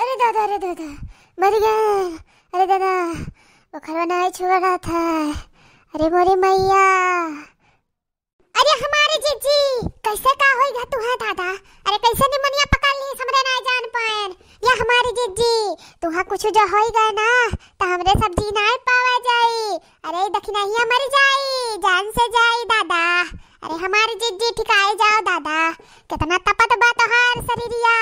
अरे दादा अरे दादा मर गए अरे दादा वो खरवना छोड़ रहा था अरे मोरी मैया अरे हमारे जीजी कैसे का होएगा तू है दादा अरे कैसे ने मनिया पकड़ ली हमरे ना जान पाए ये हमारे जीजी तू हा कुछ जो गए ना त तो हमरे सब जी ना पावा जाई अरे दखिना ही मर जाई जान से जाई दादा अरे हमारे जेजे ठिकाए जाओ दादा कितना तपत बा तोहार शरीरिया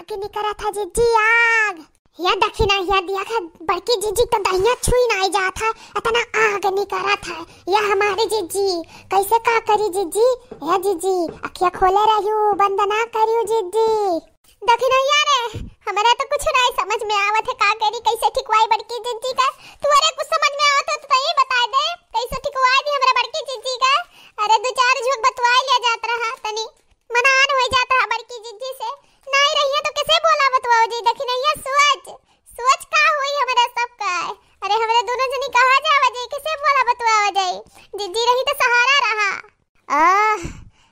आग निकरा था जेजी आग या दखिना या दिया था बड़की जेजी तो दहिया छुई ना जा था इतना आग निकरा था या हमारे जेजी कैसे का करी जेजी या जेजी अखिया खोले रहियो बंद ना करियो जेजी दखिना या रे हमारा तो कुछ नहीं समझ में आवत है का करी कैसे ठिकवाई बड़की जेजी का तुम्हारे कुछ समझ में आवत है तो नहीं रही तो सहारा रहा ओह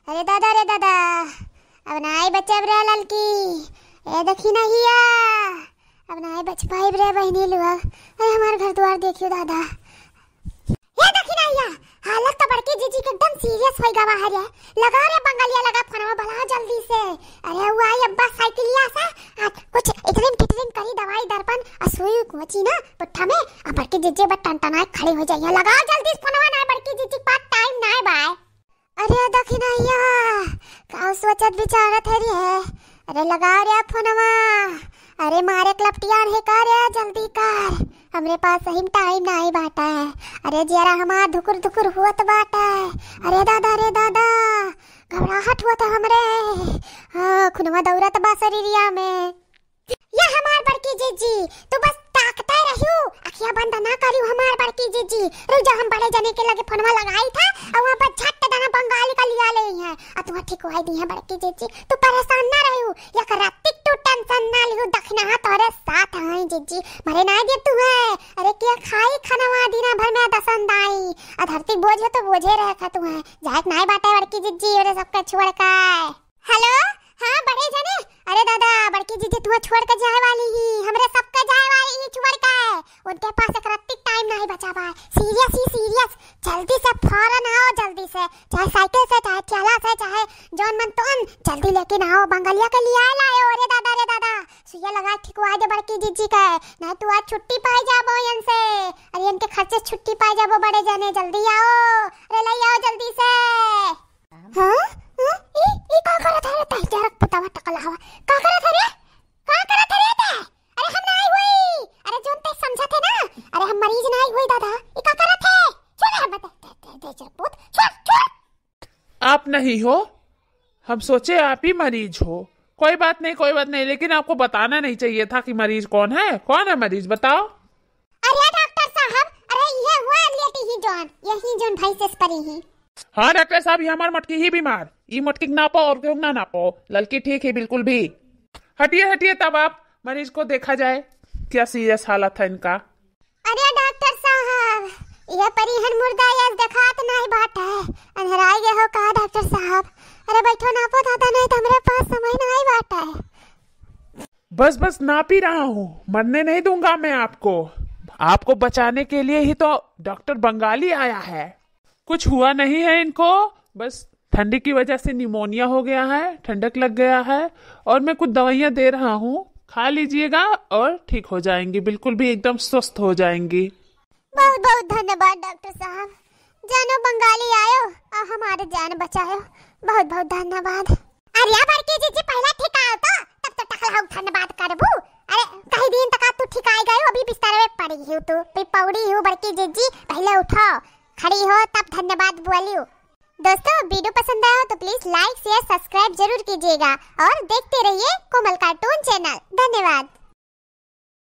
अरे दादा रे दादा अब ना नाई बचब रे ललकी ए देखी नहीं आ अब ना नाई बच्चे भाई रे बहनी लुआ अरे हमारे घर द्वार देखियो दादा ये देखी नहीं आ हालत तो बड़की जीजी के एकदम सीरियस हो गवा हरे लगा रे बंगालिया लगा फनवा भला जल्दी से अरे हुआ अब्बा साइकिल लिया सा आज कुछ इतनी टिटरिम करी दवाई दर्पण और सुई कोची ना पट्ठा में अब बड़की जीजी बट टनटनाए खड़े हो जाइए लगा जल्दी फनवा ना बड़की जीजी पास टाइम ना है बाय अरे दखी देखी नैया का सोचत बिचारा हरी है अरे लगा रे फनवा अरे मारे क्लब क्लपटियान है कर जल्दी कर हमरे पास सही टाइम ना है बाटा अरे जरा हमार धुकुर धुकुर हुआ तो बात है अरे दादा अरे दादा घबराहट हुआ था हमरे खुनवा दौरत बा शरीरिया में या हमार बड़की जीजी तो बस ताकता रहियो अखिया बंद ना करियो हमार बड़की जीजी रुजा हम बड़े जने के लगे फोनवा लगाई था और वहां पर झट दाना बंगाली का लिया ले है अब तुम ठीक होई दी है बड़की जीजी तू परेशान ना रहियो या करा टिक टू टेंशन ना लियो दखना तोरे साथ हैं जीजी मरे ना दे ओझे रह का तू है जाक नाय बाटे बड़की जिज्जी और का छोड़ का हेलो हां बड़े जने अरे दादा बड़की जिज्जी तू छोड़ के जाए वाली ही हमरे सब का जाए वाली ही छोड़ का है उनके पास एक रत्ती टाइम नहीं बचा बा सीरियस ही सीरियस जल्दी से फौरन आओ जल्दी से चाहे साइकिल से चाहे ठेला से चाहे जौन मन तोन जल्दी लेके आओ बंगलिया के लिए आए लाए अरे दादा रे दादा सुइया लगा ठिकवा दे बड़की जिज्जी का नहीं तू आज छुट्टी पाए जाबो यन से अरे इनके बच्चे छुट्टी पा जाओ बड़े जाने जल्दी आओ अरे ले आओ जल्दी से हां ई ई का था है ताई जरा पुतावा टकला हवा का करत था रे का करत था रे ते अरे हम ना आई हुई अरे जोन ते समझा थे ना अरे हम मरीज ना आई हुई दादा ई का करत है छोड़ हम बता दे दे पुत छोड़ छोड़ आप नहीं हो हम सोचे आप ही मरीज हो कोई बात नहीं कोई बात नहीं लेकिन आपको बताना नहीं चाहिए था कि मरीज कौन है कौन है मरीज बताओ जॉन यही जॉन भाई से परी ही हाँ डॉक्टर साहब ये हमारे मटकी ही बीमार ये मटकी ना पाओ और क्यों ना पाओ लड़की ठीक है बिल्कुल भी हटिए हटिए तब आप मरीज को देखा जाए क्या सीरियस हालत है इनका अरे डॉक्टर साहब यह परिहन मुर्दा यस दिखात नहीं बात है अंधराई गए हो का डॉक्टर साहब अरे बैठो पो दादा नहीं तो हमारे पास समय नहीं बात है बस बस नाप ही रहा हूँ मरने नहीं दूंगा मैं आपको आपको बचाने के लिए ही तो डॉक्टर बंगाली आया है कुछ हुआ नहीं है इनको बस ठंडी की वजह से निमोनिया हो गया है ठंडक लग गया है और मैं कुछ दवाइयाँ दे रहा हूँ खा लीजिएगा और ठीक हो जाएंगी बिल्कुल भी एकदम स्वस्थ हो जाएंगी बहुत बहुत धन्यवाद डॉक्टर साहब जानो बंगाली आयो और हमारे जान बचायो बहुत बहुत धन्यवाद अरे भर ठीक जी तो तब तो टकला धन्यवाद लगियो तो पे पौड़ी हो बड़के जेजी पहले उठाओ खड़ी हो तब धन्यवाद बोलियो दोस्तों वीडियो पसंद आया हो तो प्लीज लाइक शेयर सब्सक्राइब जरूर कीजिएगा और देखते रहिए कोमल कार्टून चैनल धन्यवाद